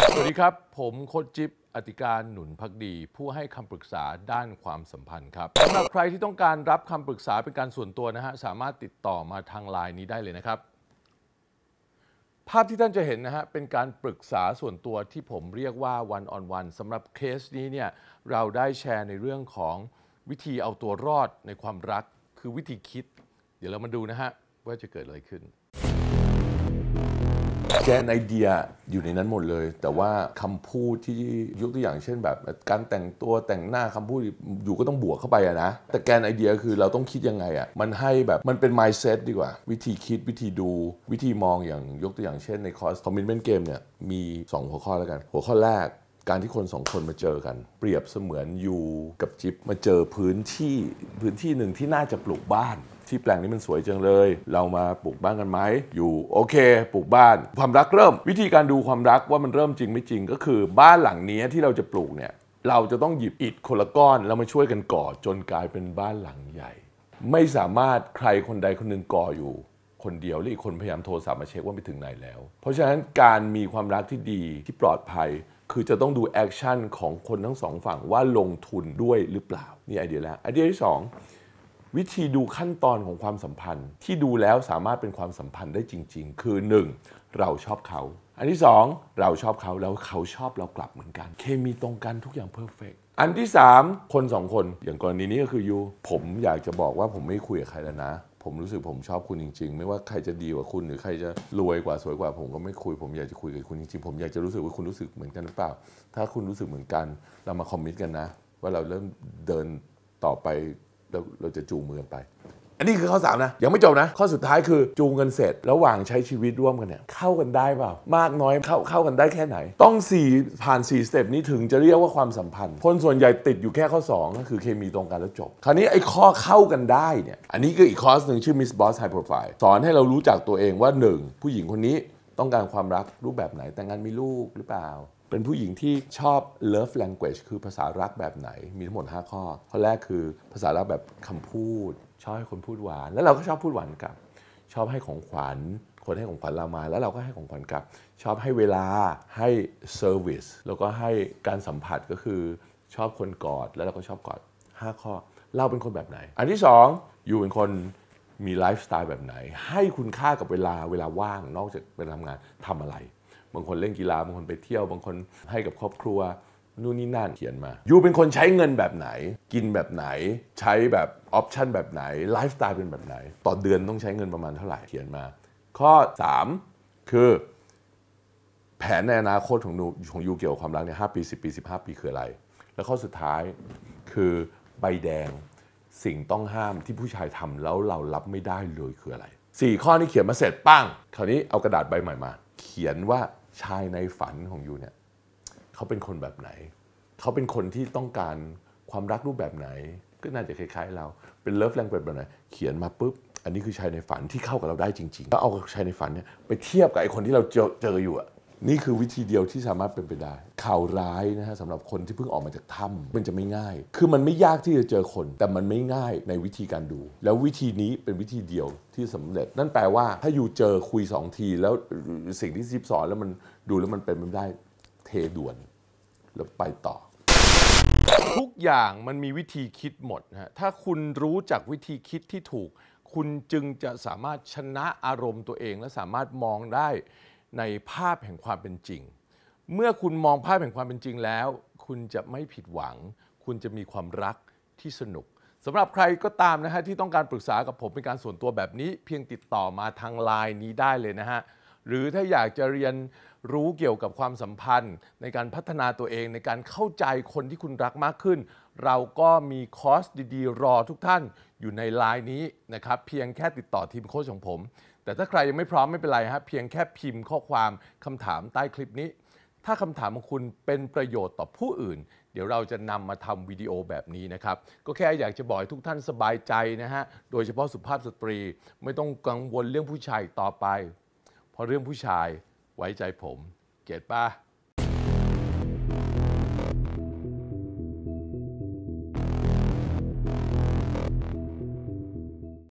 สวัสดีครับ ผมโคจิปอธิการหนุนพักดี ผู้ให้คำปรึกษาด้านความสัมพันธ์ครับสำหรับใครที่ต้องการรับคำปรึกษาเป็นการส่วนตัวนะฮะสามารถติดต่อมาทางไลน์นี้ได้เลยนะครับ ภาพที่ท่านจะเห็นนะฮะเป็นการปรึกษาส่วนตัวที่ผมเรียกว่าวันออนวันสำหรับเคสนี้เนี่ยเราได้แชร์ในเรื่องของวิธีเอาตัวรอดในความรักคือวิธีคิด เดี๋ยวเรามาดูนะฮะว่าจะเกิดอะไรขึ้นแกนไอเดียอยู่ในนั้นหมดเลย แต่ว่าคำพูดที่ยกตัวอย่างเช่นแบบ การแต่งตัวแต่งหน้าคำพูดอยู่ก็ต้องบวกเข้าไปอะนะ แต่แกนไอเดียคือเราต้องคิดยังไงอะมันให้แบบมันเป็น mindset ดีกว่า วิธีคิดวิธีดู วิธีมองอย่างยกตัวอย่างเช่นในคอร์ส commitment game เนี่ยมี2หัวข้อแล้วกันหัวข้อแรกการที่คนสองคนมาเจอกัน เปรียบเสมือนอยู่กับจิ๊บมาเจอพื้นที่พื้นที่หนึ่งที่น่าจะปลูกบ้านที่แปลงนี้มันสวยจังเลย เรามาปลูกบ้านกันไหม อยู่โอเคปลูกบ้าน ความรักเริ่ม วิธีการดูความรักว่ามันเริ่มจริงไม่จริงก็คือบ้านหลังนี้ที่เราจะปลูกเนี่ยเราจะต้องหยิบอิฐคนละก้อนแล้วมาช่วยกันก่อจนกลายเป็นบ้านหลังใหญ่ ไม่สามารถใครคนใดคนหนึ่งก่ออยู่ คนเดียวหรือีกคนพยายามโทรศัพท์มาเช็คว่าไปถึงไหนแล้ว เพราะฉะนั้นการมีความรักที่ดีที่ปลอดภัย คือจะต้องดูแอคชั่นของคนทั้งสองฝั่งว่าลงทุนด้วยหรือเปล่า นี่ไอเดียแรกไอเดียที่ 2วิธีดูขั้นตอนของความสัมพันธ์ที่ดูแล้วสามารถเป็นความสัมพันธ์ได้จริงๆ คือ 1. เราชอบเขา อันที่ 2 เราชอบเขาแล้วเขาชอบเรากลับเหมือนกัน เคมีตรงกันทุกอย่างเพอร์เฟกอันที่3คน 2 คนอย่างกรณีนี้ก็คือยูผมอยากจะบอกว่าผมไม่คุยกับใครแล้วนะ ผมรู้สึกผมชอบคุณจริงๆ ไม่ว่าใครจะดีกว่าคุณหรือใครจะรวยกว่าสวยกว่าผมก็ไม่คุยผมอยากจะคุยกับคุณจริงๆผมอยากจะรู้สึกว่าคุณรู้สึกเหมือนกันหรือเปล่าถ้าคุณรู้สึกเหมือนกัน เรามาคอมมิตกันนะ ว่าเราเริ่มเดินต่อไปเราเราจะจูงมือกันไป อันนี้คือข้อ3นะ ยังไม่จบนะ ข้อสุดท้ายคือจูงกันเสร็จ ระหว่างใช้ชีวิตร่วมกันเนี่ย เข้ากันได้เปล่า มากน้อย เข้าเข้ากันได้แค่ไหน ต้อง4ผ่าน4สเต็ปนี้ถึงจะเรียกว่าความสัมพันธ์ คนส่วนใหญ่ติดอยู่แค่ข้อ 2 ก็คือเคมีตรงกันแล้วจบ คราวนี้ไอ้ข้อเข้ากันได้เนี่ย อันนี้ก็อีกคอร์สหนึ่งชื่อ Miss Boss High Profile สอนให้เรารู้จักตัวเองว่า 1 ผู้หญิงคนนี้ต้องการความรักรูปแบบไหน แต่งงานมีลูกหรือเปล่าเป็นผู้หญิงที่ชอบ love language คือภาษารักแบบไหน มีทั้งหมด 5 ข้อ ข้อแรกคือภาษารักแบบคำพูด ชอบให้คนพูดหวาน แล้วเราก็ชอบพูดหวานกลับ ชอบให้ของขวัญ คนให้ของขวัญเรามา แล้วเราก็ให้ของขวัญกลับ ชอบให้เวลา ให้ service แล้วก็ให้การสัมผัสก็คือชอบคนกอด แล้วเราก็ชอบกอด 5 ข้อเราเป็นคนแบบไหน อันที่ 2 อยู่เป็นคนมีไลฟ์สไตล์แบบไหน ให้คุณค่ากับเวลาเวลาว่างนอกจากไปทำงานทำอะไรบางคนเล่นกีฬาบางคนไปเที่ยว บางคนให้กับครอบครัวนู่นนี่นั่นเขียนมา อยู่เป็นคนใช้เงินแบบไหน กินแบบไหนใช้แบบออปชันแบบไหนไลฟ์สไตล์เป็นแบบไหน ต่อเดือนต้องใช้เงินประมาณเท่าไหร่ เขียนมา ข้อ 3 คือแผนในอนาคตของนูของยูเกี่ยวกับความรักเนี่ยหปี10ปี 15 ปี คืออะไร แล้วข้อสุดท้ายคือใบแดงสิ่งต้องห้ามที่ผู้ชายทำแล้วเรารับไม่ได้เลยคืออะไร 4 ข้อนี้เขียนมาเสร็จปั้งคราวนี้เอากระดาษใบใหม่มาเขียนว่าชายในฝันของยูเนี่ยเขาเป็นคนแบบไหน เขาเป็นคนที่ต้องการความรักรูปแบบไหน ก็น่าจะคล้ายๆ เราเป็นเลิฟแรงเปิดแบบไหนเขียนมาปุ๊บอันนี้คือชายในฝันที่เข้ากับเราได้จริงๆแล้วเอาชายในฝันเนี่ยไปเทียบกับไอคนที่เราเจอเจออยู่อะนี่คือวิธีเดียวที่สามารถเป็นไปได้ ข่าวร้ายนะฮะสำหรับคนที่เพิ่งออกมาจากถ้ำมันจะไม่ง่าย คือมันไม่ยากที่จะเจอคน แต่มันไม่ง่ายในวิธีการดู แล้ววิธีนี้เป็นวิธีเดียวที่สำเร็จ นั่นแปลว่าถ้าอยู่เจอคุย2ที แล้วสิ่งที่ซิบสอนแล้วมันดูแล้วมันเป็นไม่ได้เทด่วนแล้วไปต่อ ทุกอย่างมันมีวิธีคิดหมดฮะถ้าคุณรู้จักวิธีคิดที่ถูก คุณจึงจะสามารถชนะอารมณ์ตัวเองและสามารถมองได้ในภาพแห่งความเป็นจริง เมื่อคุณมองภาพแห่งความเป็นจริงแล้ว คุณจะไม่ผิดหวัง คุณจะมีความรักที่สนุก สำหรับใครก็ตามนะฮะที่ต้องการปรึกษากับผมเป็นการส่วนตัวแบบนี้ เพียงติดต่อมาทางไลน์นี้ได้เลยนะฮะ หรือถ้าอยากจะเรียนรู้เกี่ยวกับความสัมพันธ์ ในการพัฒนาตัวเองในการเข้าใจคนที่คุณรักมากขึ้น เราก็มีคอร์สดีๆ รอทุกท่านอยู่ในไลน์นี้นะครับ เพียงแค่ติดต่อทีมโค้ชของผมแต่ถ้าใครยังไม่พร้อม ไม่เป็นไรฮะเพียงแค่พิมพ์ข้อความคำถามใต้คลิปนี้ ถ้าคำถามของคุณเป็นประโยชน์ต่อผู้อื่น เดี๋ยวเราจะนำมาทำวิดีโอแบบนี้นะครับ ก็แค่อยากจะบอกให้ทุกท่านสบายใจนะฮะ โดยเฉพาะสุภาพสตรี ไม่ต้องกังวลเรื่องผู้ชายต่อไป เพราะเรื่องผู้ชายไว้ใจผม เกตป้า